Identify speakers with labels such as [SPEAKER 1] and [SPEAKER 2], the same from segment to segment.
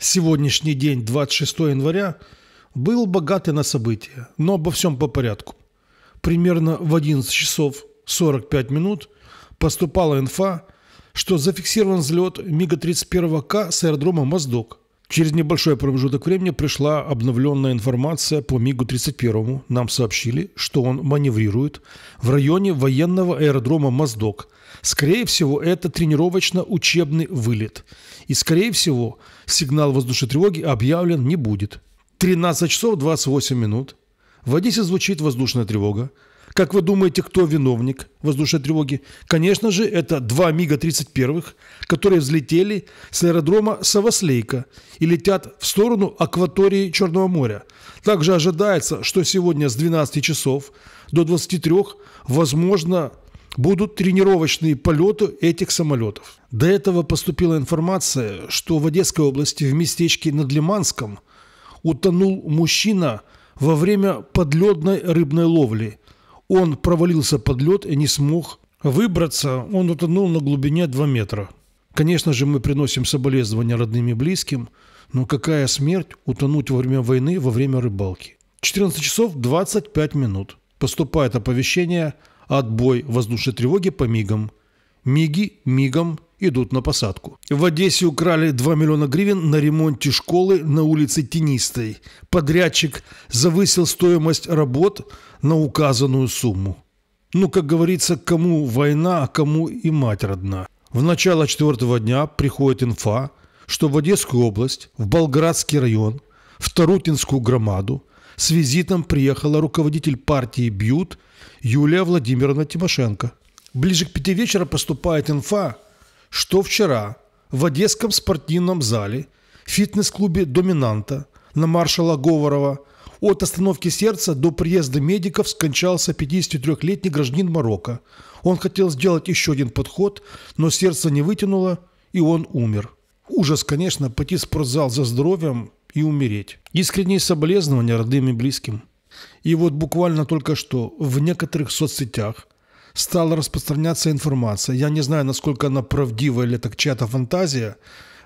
[SPEAKER 1] сегодняшний день, 26 января, был богатый на события, но обо всем по порядку. Примерно в 11 часов 45 минут поступала инфа, что зафиксирован взлет МиГа-31К с аэродрома «Моздок». Через небольшой промежуток времени пришла обновленная информация по МиГу-31. Нам сообщили, что он маневрирует в районе военного аэродрома «Моздок». Скорее всего, это тренировочно-учебный вылет. И, скорее всего, сигнал воздушной тревоги объявлен не будет. 13 часов 28 минут. В Одессе звучит воздушная тревога. Как вы думаете, кто виновник воздушной тревоги? Конечно же, это два МиГа-31, которые взлетели с аэродрома Саваслейка и летят в сторону акватории Черного моря. Также ожидается, что сегодня с 12 часов до 23 возможно будут тренировочные полеты этих самолетов. До этого поступила информация, что в Одесской области в местечке над Лиманском утонул мужчина во время подледной рыбной ловли – он провалился под лед и не смог выбраться. Он утонул на глубине 2 метра. Конечно же, мы приносим соболезнования родным и близким, но какая смерть утонуть во время войны, во время рыбалки? 14 часов 25 минут. Поступает оповещение «Отбой воздушной тревоги по мигам». Миги мигом идут на посадку. В Одессе украли 2 миллиона гривен на ремонте школы на улице Тенистой. Подрядчик завысил стоимость работ на указанную сумму. Ну, как говорится, кому война, а кому и мать родна. В начало четвертого дня приходит инфа, что в Одесскую область, в Болградский район, в Тарутинскую громаду с визитом приехала руководитель партии «Бьют» Юлия Владимировна Тимошенко. Ближе к пяти вечера поступает инфа, что вчера в Одесском спортивном зале, фитнес-клубе «Доминанта» на маршала Говорова от остановки сердца до приезда медиков скончался 53-летний гражданин Марокко. Он хотел сделать еще один подход, но сердце не вытянуло, и он умер. Ужас, конечно, пойти в спортзал за здоровьем и умереть. Искренние соболезнования родным и близким. И вот буквально только что в некоторых соцсетях стала распространяться информация. Я не знаю, насколько она правдива или это чья-то фантазия.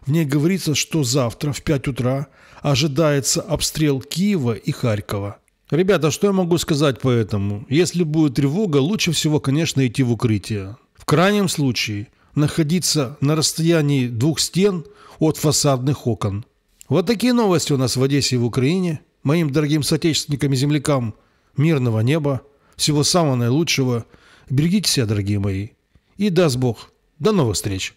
[SPEAKER 1] В ней говорится, что завтра в 5 утра ожидается обстрел Киева и Харькова. Ребята, что я могу сказать по этому? Если будет тревога, лучше всего, конечно, идти в укрытие. В крайнем случае, находиться на расстоянии двух стен от фасадных окон. Вот такие новости у нас в Одессе и в Украине. Моим дорогим соотечественникам и землякам мирного неба, всего самого наилучшего – Берегите себя, дорогие мои. И даст Бог. До новых встреч.